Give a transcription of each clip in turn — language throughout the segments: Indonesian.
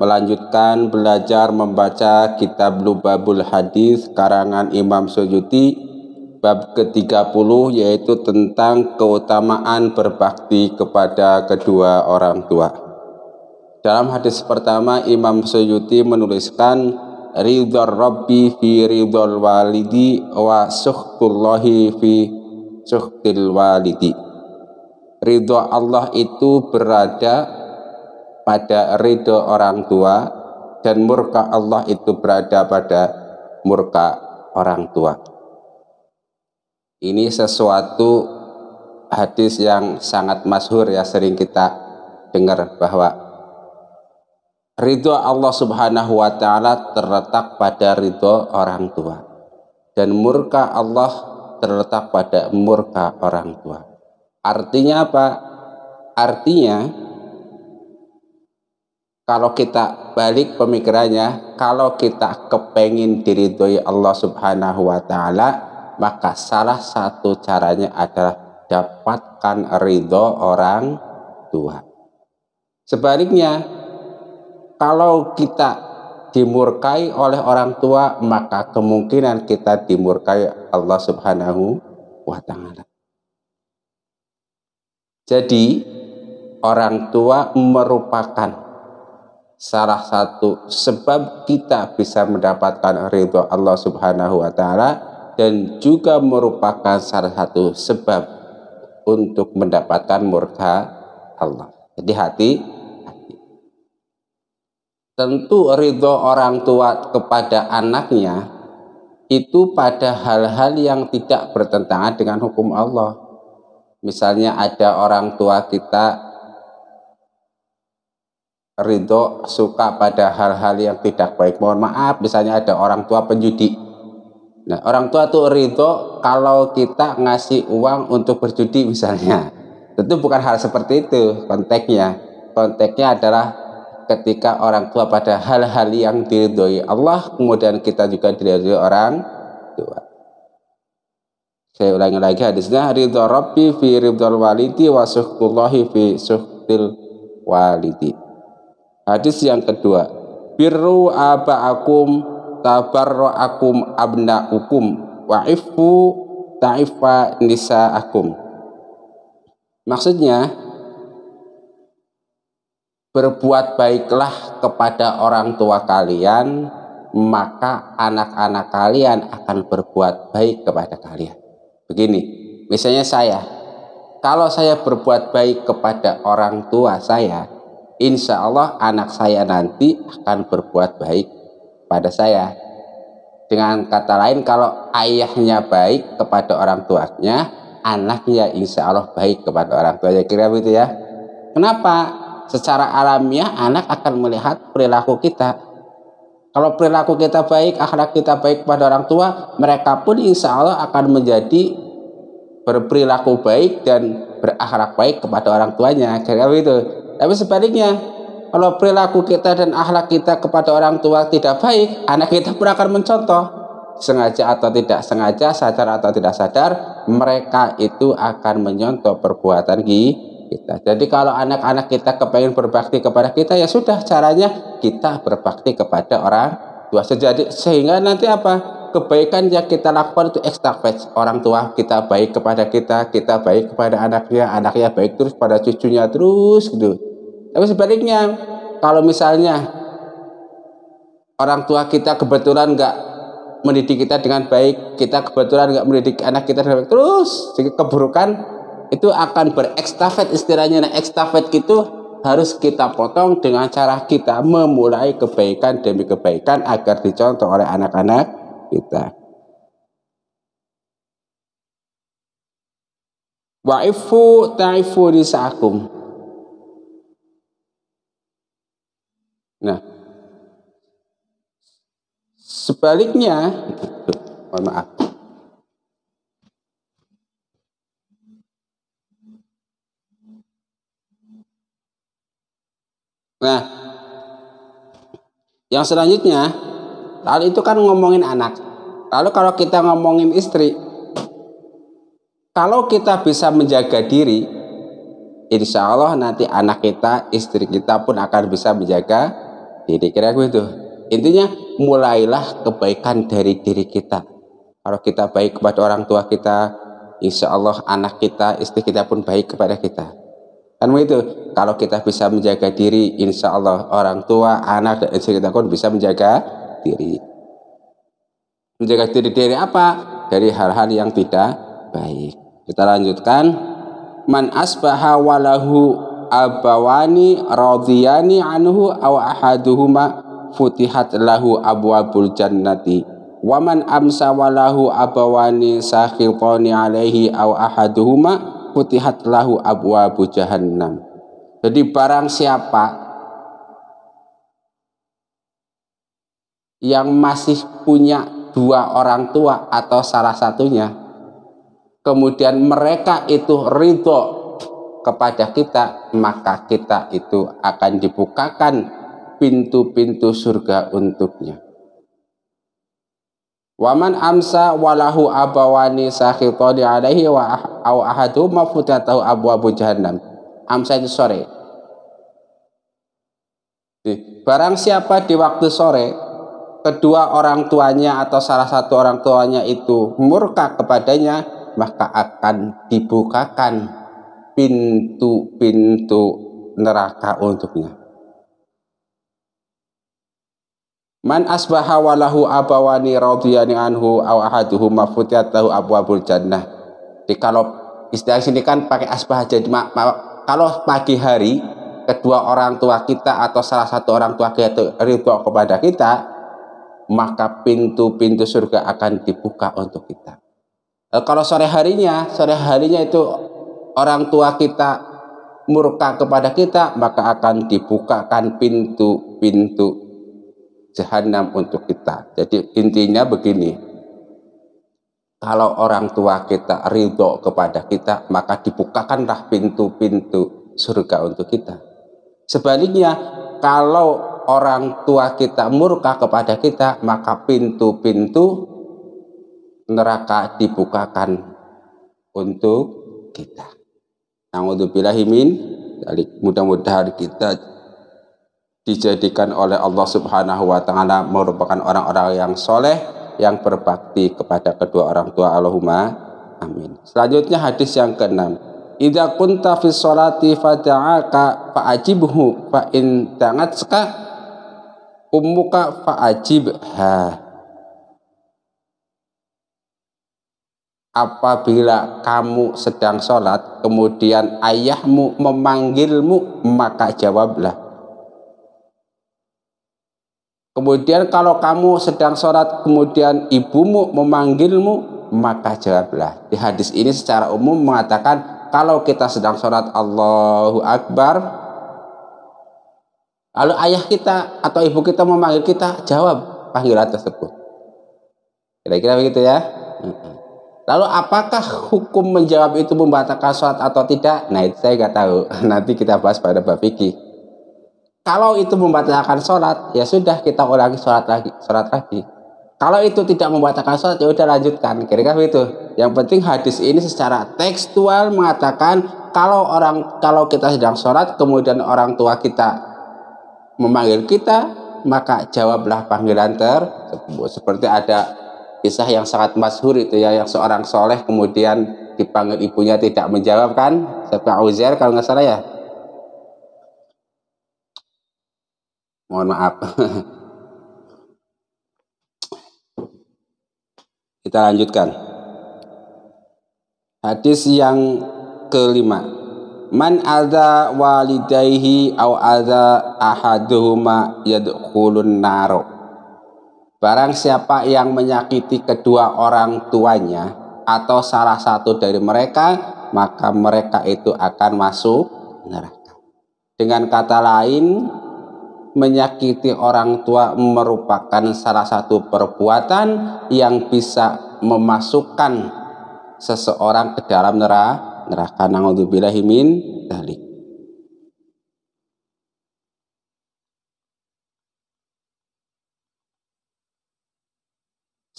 melanjutkan belajar membaca kitab Lubabul Hadis karangan Imam Suyuti bab ke-30 yaitu tentang keutamaan berbakti kepada kedua orang tua. Dalam hadis pertama Imam Suyuti menuliskan ridhor rabbi fi ridhol walidi wa suhtullahi fi suhtil walidi. Ridho Allah itu berada pada ridho orang tua dan murka Allah itu berada pada murka orang tua. Ini sesuatu hadis yang sangat masyhur ya sering kita dengar bahwa ridho Allah Subhanahu wa taala terletak pada ridho orang tua dan murka Allah terletak pada murka orang tua. Artinya apa? Artinya kalau kita balik pemikirannya, kalau kita kepengin diridhoi Allah Subhanahu wa taala, maka salah satu caranya adalah dapatkan ridho orang tua. Sebaliknya, kalau kita dimurkai oleh orang tua, maka kemungkinan kita dimurkai Allah Subhanahu wa taala. Jadi, orang tua merupakan salah satu sebab kita bisa mendapatkan ridho Allah Subhanahu wa taala dan juga merupakan salah satu sebab untuk mendapatkan murka Allah. Jadi hati, hati. Tentu ridho orang tua kepada anaknya itu pada hal-hal yang tidak bertentangan dengan hukum Allah. Misalnya ada orang tua kita ridho suka pada hal-hal yang tidak baik mohon maaf misalnya ada orang tua penjudi nah orang tua tuh ridho kalau kita ngasih uang untuk berjudi misalnya tentu bukan hal seperti itu konteksnya konteksnya adalah ketika orang tua pada hal-hal yang diridhoi Allah kemudian kita juga diridhoi orang tua saya ulangi lagi hadisnya ridho rabbi fi ridho walidi wa suhkullahi fi suhtil walidi Hadis yang kedua, tabarro akum akum abna ukum wa wa'ifu ta'ifa akum. Maksudnya, berbuat baiklah kepada orang tua kalian, maka anak-anak kalian akan berbuat baik kepada kalian. Begini, misalnya saya, kalau saya berbuat baik kepada orang tua saya, insya Allah anak saya nanti akan berbuat baik pada saya. Dengan kata lain, kalau ayahnya baik kepada orang tuanya, anaknya insya Allah baik kepada orang tuanya. Kira begitu ya. Kenapa? Secara alamiah anak akan melihat perilaku kita. Kalau perilaku kita baik, akhlak kita baik kepada orang tua, mereka pun insya Allah akan menjadi berperilaku baik dan berakhlak baik kepada orang tuanya. Kira-kira itu. Tapi sebaliknya, kalau perilaku kita dan akhlak kita kepada orang tua tidak baik, anak kita pun akan mencontoh. Sengaja atau tidak sengaja, sadar atau tidak sadar, mereka itu akan menyontoh perbuatan kita. Jadi kalau anak-anak kita kepengen berbakti kepada kita, ya sudah caranya kita berbakti kepada orang tua. Sejadi, sehingga nanti apa? Kebaikan yang kita lakukan itu estafet. Orang tua kita baik kepada kita, kita baik kepada anaknya, anaknya baik terus pada cucunya terus gitu tapi sebaliknya, kalau misalnya orang tua kita kebetulan nggak mendidik kita dengan baik, kita kebetulan nggak mendidik anak kita dengan baik, terus keburukan itu akan berekstafet istilahnya. Nah, ekstafet itu harus kita potong dengan cara kita memulai kebaikan demi kebaikan agar dicontoh oleh anak-anak kita. Wa'ifu ta'ifu risakum. Nah, sebaliknya, mohon maaf. Nah, yang selanjutnya, lalu itu kan ngomongin anak. Lalu kalau kita ngomongin istri, kalau kita bisa menjaga diri, insya Allah nanti anak kita, istri kita pun akan bisa menjaga diri kira gue itu intinya mulailah kebaikan dari diri kita kalau kita baik kepada orang tua kita insya Allah anak kita istri kita pun baik kepada kita kan begitu kalau kita bisa menjaga diri insya Allah orang tua anak dan istri kita pun bisa menjaga diri menjaga diri dari apa dari hal-hal yang tidak baik kita lanjutkan man asbaha walahu abawani radhiyani anhu aw ahaduhuma futihat lahu abwabul jannati waman amsa walahu abawani sakhitani alaihi aw ahaduhuma futihat lahu abwabul jahannam jadi barang siapa yang masih punya dua orang tua atau salah satunya kemudian mereka itu ridho kepada kita, maka kita itu akan dibukakan pintu-pintu surga untuknya. Waman amsa walahu abawani sakhitani alaihi wa ah, au ahadu mafutatahu abwabu jahannam. Amsa itu sore. Barang siapa di waktu sore kedua orang tuanya atau salah satu orang tuanya itu murka kepadanya, maka akan dibukakan pintu-pintu neraka untuknya. Man asbaha walahu abawani radhiyani anhu aw ahaduhuma futiyat lahu abwabul jannah. Jadi kalau istilah sini kan pakai asbah jadi kalau pagi hari kedua orang tua kita atau salah satu orang tua kita ridho kepada kita, maka pintu-pintu surga akan dibuka untuk kita. Eh, kalau sore harinya, sore harinya itu orang tua kita murka kepada kita, maka akan dibukakan pintu-pintu jahanam untuk kita. Jadi intinya begini, kalau orang tua kita ridho kepada kita, maka dibukakanlah pintu-pintu surga untuk kita. Sebaliknya, kalau orang tua kita murka kepada kita, maka pintu-pintu neraka dibukakan untuk kita. Na'udzubillahi bilahimin, Mudah-mudahan kita dijadikan oleh Allah Subhanahu wa taala merupakan orang-orang yang soleh yang berbakti kepada kedua orang tua Allahumma amin. Selanjutnya hadis yang keenam. Idza kunta fi sholati fada'aka fa'ajibhu fa in ta'atska ummuka fa'ajibha. apabila kamu sedang sholat, kemudian ayahmu memanggilmu, maka jawablah. Kemudian kalau kamu sedang sholat, kemudian ibumu memanggilmu, maka jawablah. Di hadis ini secara umum mengatakan, kalau kita sedang sholat Allahu Akbar, lalu ayah kita atau ibu kita memanggil kita, jawab panggilan tersebut. Kira-kira begitu ya. Lalu apakah hukum menjawab itu membatalkan sholat atau tidak? Nah itu saya nggak tahu. Nanti kita bahas pada bab fikih. Kalau itu membatalkan sholat, ya sudah kita ulangi sholat lagi, sholat lagi. Kalau itu tidak membatalkan sholat, ya udah lanjutkan. Kira-kira begitu. Yang penting hadis ini secara tekstual mengatakan kalau orang kalau kita sedang sholat, kemudian orang tua kita memanggil kita, maka jawablah panggilan ter Seperti ada kisah yang sangat masyhur itu ya yang seorang soleh kemudian dipanggil ibunya tidak menjawab kan siapa Uzair kalau nggak salah ya mohon maaf kita lanjutkan hadis yang kelima man ada walidayhi aw ada ahaduhuma yadkhulun narok. Barang siapa yang menyakiti kedua orang tuanya atau salah satu dari mereka, maka mereka itu akan masuk neraka. Dengan kata lain, menyakiti orang tua merupakan salah satu perbuatan yang bisa memasukkan seseorang ke dalam neraka. Neraka na'udzubillahimin dalik.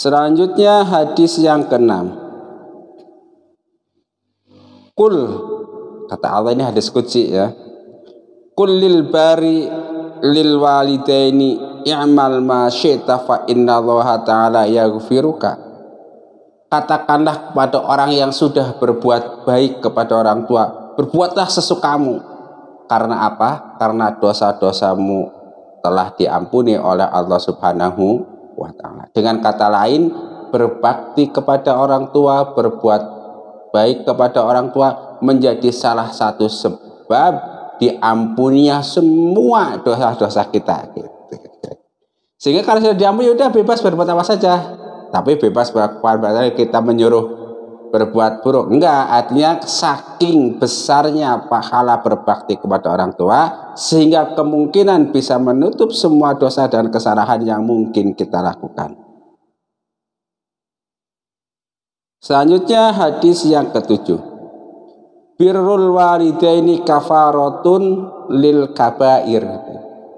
Selanjutnya hadis yang keenam. Kul kata Allah ini hadis kunci ya. Kul lil bari lil walidaini i'mal ma syi'ta fa innallaha ta'ala yaghfiruka. Katakanlah kepada orang yang sudah berbuat baik kepada orang tua, berbuatlah sesukamu. Karena apa? Karena dosa-dosamu telah diampuni oleh Allah Subhanahu wa taala. Dengan kata lain, berbakti kepada orang tua, berbuat baik kepada orang tua menjadi salah satu sebab diampuninya semua dosa-dosa kita. Gitu. Sehingga kalau sudah diampuni, sudah ya bebas berbuat apa saja. Tapi bebas berbuat apa saja kita menyuruh berbuat buruk. Enggak, artinya saking besarnya pahala berbakti kepada orang tua sehingga kemungkinan bisa menutup semua dosa dan kesalahan yang mungkin kita lakukan. Selanjutnya hadis yang ketujuh. Birrul walidaini kafaratun lil kabair.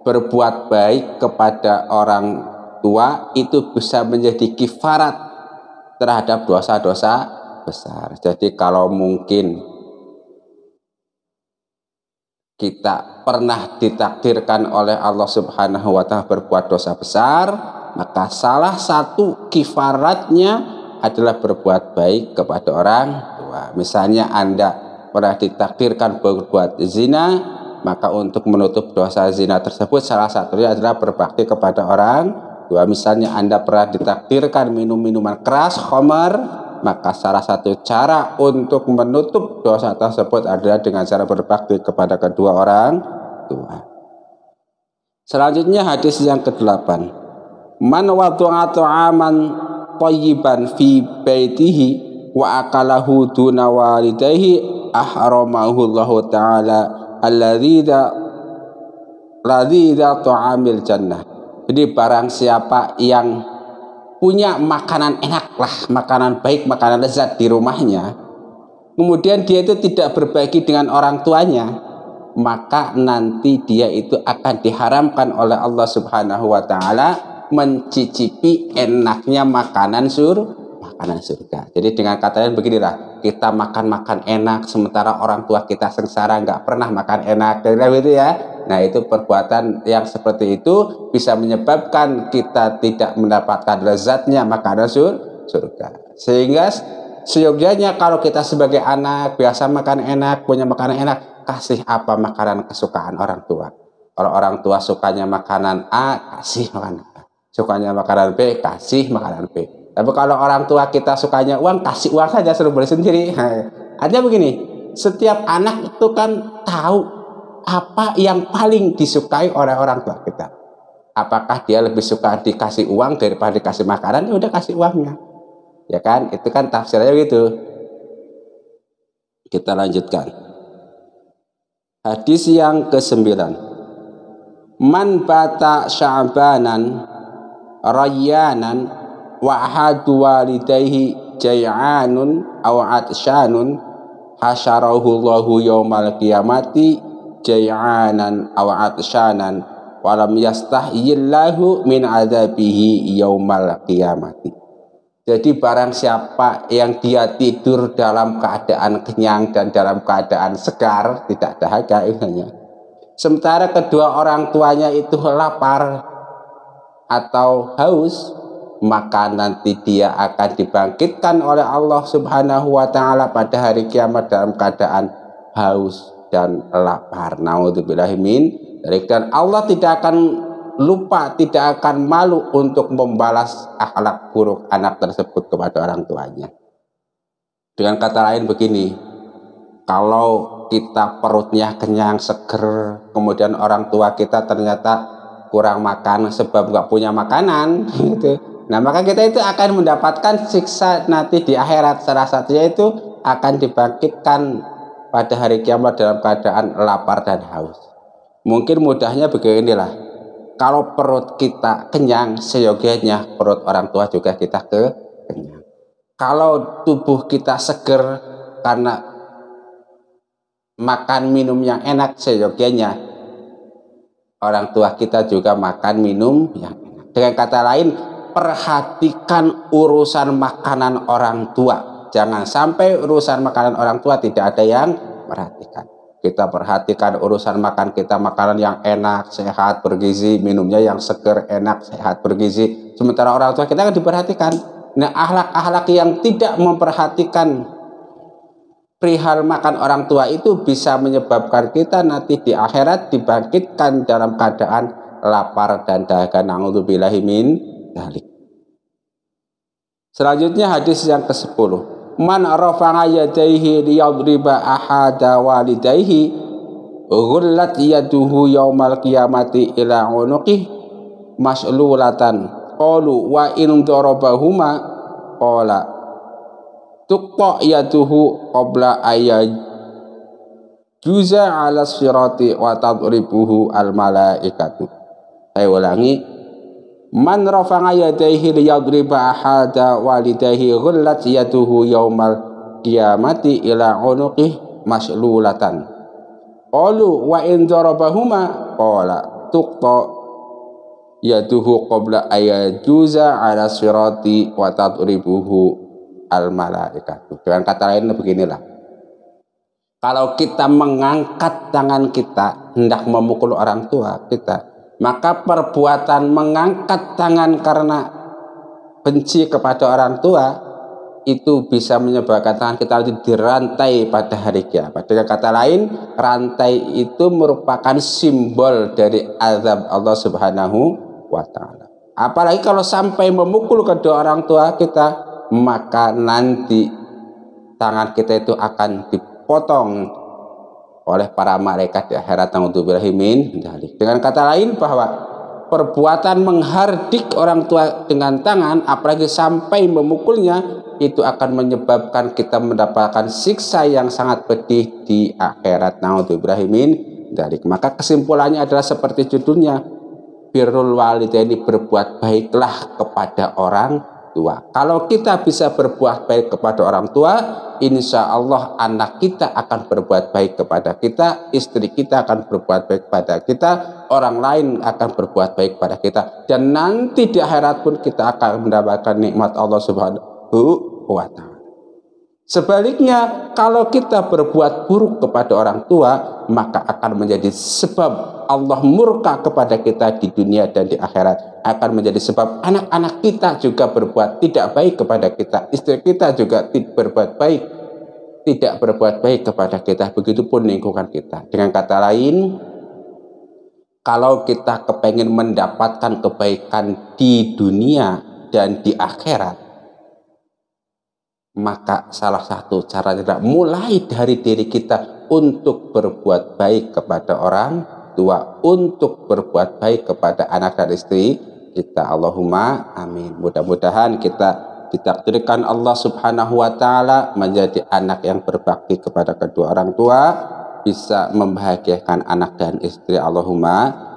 Berbuat baik kepada orang tua itu bisa menjadi kifarat terhadap dosa-dosa besar. Jadi kalau mungkin kita pernah ditakdirkan oleh Allah Subhanahu wa taala berbuat dosa besar, maka salah satu kifaratnya adalah berbuat baik kepada orang tua. Misalnya Anda pernah ditakdirkan berbuat zina, maka untuk menutup dosa zina tersebut salah satunya adalah berbakti kepada orang tua. Misalnya Anda pernah ditakdirkan minum minuman keras, khamar, maka salah satu cara untuk menutup dosa tersebut adalah dengan cara berbakti kepada kedua orang tua. Selanjutnya hadis yang ke-8. Man watu'a ta'aman thayyiban fi baitihi wa akalahu duna walidayhi ahramahu Allah taala alladzida ladzida ta'amil jannah. Jadi barang siapa yang punya makanan enak lah, makanan baik, makanan lezat di rumahnya, kemudian dia itu tidak berbagi dengan orang tuanya, maka nanti dia itu akan diharamkan oleh Allah Subhanahu wa taala mencicipi enaknya makanan sur makanan surga. Jadi dengan kata lain beginilah, kita makan makan enak sementara orang tua kita sengsara nggak pernah makan enak. Kira-kira gitu ya. Nah, itu perbuatan yang seperti itu bisa menyebabkan kita tidak mendapatkan lezatnya makanan sur surga. Sehingga seyogianya kalau kita sebagai anak biasa makan enak, punya makanan enak, kasih apa makanan kesukaan orang tua. Kalau orang tua sukanya makanan A, kasih makanan A. Sukanya makanan B, kasih makanan B. Tapi kalau orang tua kita sukanya uang, kasih uang saja suruh beli sendiri. Artinya begini, setiap anak itu kan tahu apa yang paling disukai oleh orang tua kita. Apakah dia lebih suka dikasih uang daripada dikasih makanan? Ya udah kasih uangnya. Ya kan? Itu kan tafsirnya gitu. Kita lanjutkan. Hadis yang ke-9. Man bata sya'banan rayyanan wa ahadu walidayhi jay'anun aw atshanun hasyarahu Allahu yaumal qiyamati jai'anan aw atsyanan wa lam yastahyillahu min adzabihi yaumal qiyamati. Jadi barang siapa yang dia tidur dalam keadaan kenyang dan dalam keadaan segar, tidak dahaga misalnya. Sementara kedua orang tuanya itu lapar atau haus, maka nanti dia akan dibangkitkan oleh Allah Subhanahu wa taala pada hari kiamat dalam keadaan haus dan lapar. naudzubillahimin. dan Allah tidak akan lupa, tidak akan malu untuk membalas akhlak buruk anak tersebut kepada orang tuanya. Dengan kata lain begini, kalau kita perutnya kenyang seger, kemudian orang tua kita ternyata kurang makan sebab nggak punya makanan, gitu. Nah maka kita itu akan mendapatkan siksa nanti di akhirat salah satunya itu akan dibangkitkan pada hari kiamat dalam keadaan lapar dan haus. Mungkin mudahnya beginilah, kalau perut kita kenyang, seyogianya perut orang tua juga kita ke kenyang. Kalau tubuh kita seger karena makan minum yang enak, seyogianya orang tua kita juga makan minum yang enak. Dengan kata lain, perhatikan urusan makanan orang tua Jangan sampai urusan makanan orang tua tidak ada yang perhatikan. Kita perhatikan urusan makan kita, makanan yang enak, sehat, bergizi, minumnya yang seger, enak, sehat, bergizi. Sementara orang tua kita kan diperhatikan. Nah, ahlak-ahlak yang tidak memperhatikan perihal makan orang tua itu bisa menyebabkan kita nanti di akhirat dibangkitkan dalam keadaan lapar dan dahaga na'udzubillahi dalik. Selanjutnya hadis yang ke-10 man rafa'a yadayhi liyadriba ahada walidayhi ghullat yaduhu yaumal qiyamati ila unuqih maslulatan qalu wa in darabahuma qala tuqta yaduhu qabla ayaj juza ala sirati wa tadribuhu al malaikatu saya ulangi Man rafa'a yadayhi liyadriba hada walidayhi ghullat yaduhu yaumal qiyamati ila unuqih maslulatan. Qalu wa in darabahuma qala tuqta yaduhu qabla ayajuza ala sirati wa tadribuhu al malaikat Dengan kata lain beginilah. Kalau kita mengangkat tangan kita hendak memukul orang tua kita, maka perbuatan mengangkat tangan karena benci kepada orang tua itu bisa menyebabkan tangan kita itu dirantai pada hari kiamat. Dengan kata lain, rantai itu merupakan simbol dari azab Allah Subhanahu wa taala. Apalagi kalau sampai memukul kedua orang tua kita, maka nanti tangan kita itu akan dipotong oleh para malaikat di akhirat dari dengan kata lain bahwa perbuatan menghardik orang tua dengan tangan apalagi sampai memukulnya itu akan menyebabkan kita mendapatkan siksa yang sangat pedih di akhirat naudzubillahimin dari maka kesimpulannya adalah seperti judulnya birrul walidaini berbuat baiklah kepada orang tua. Kalau kita bisa berbuat baik kepada orang tua, insya Allah anak kita akan berbuat baik kepada kita, istri kita akan berbuat baik kepada kita, orang lain akan berbuat baik kepada kita. Dan nanti di akhirat pun kita akan mendapatkan nikmat Allah Subhanahu wa Ta'ala. Sebaliknya, kalau kita berbuat buruk kepada orang tua, maka akan menjadi sebab Allah murka kepada kita di dunia dan di akhirat. Akan menjadi sebab anak-anak kita juga berbuat tidak baik kepada kita. Istri kita juga tidak berbuat baik, tidak berbuat baik kepada kita. Begitupun lingkungan kita. Dengan kata lain, kalau kita kepengen mendapatkan kebaikan di dunia dan di akhirat, maka salah satu cara tidak mulai dari diri kita untuk berbuat baik kepada orang tua, untuk berbuat baik kepada anak dan istri kita. Allahumma amin. Mudah-mudahan kita ditakdirkan Allah Subhanahu wa taala menjadi anak yang berbakti kepada kedua orang tua, bisa membahagiakan anak dan istri. Allahumma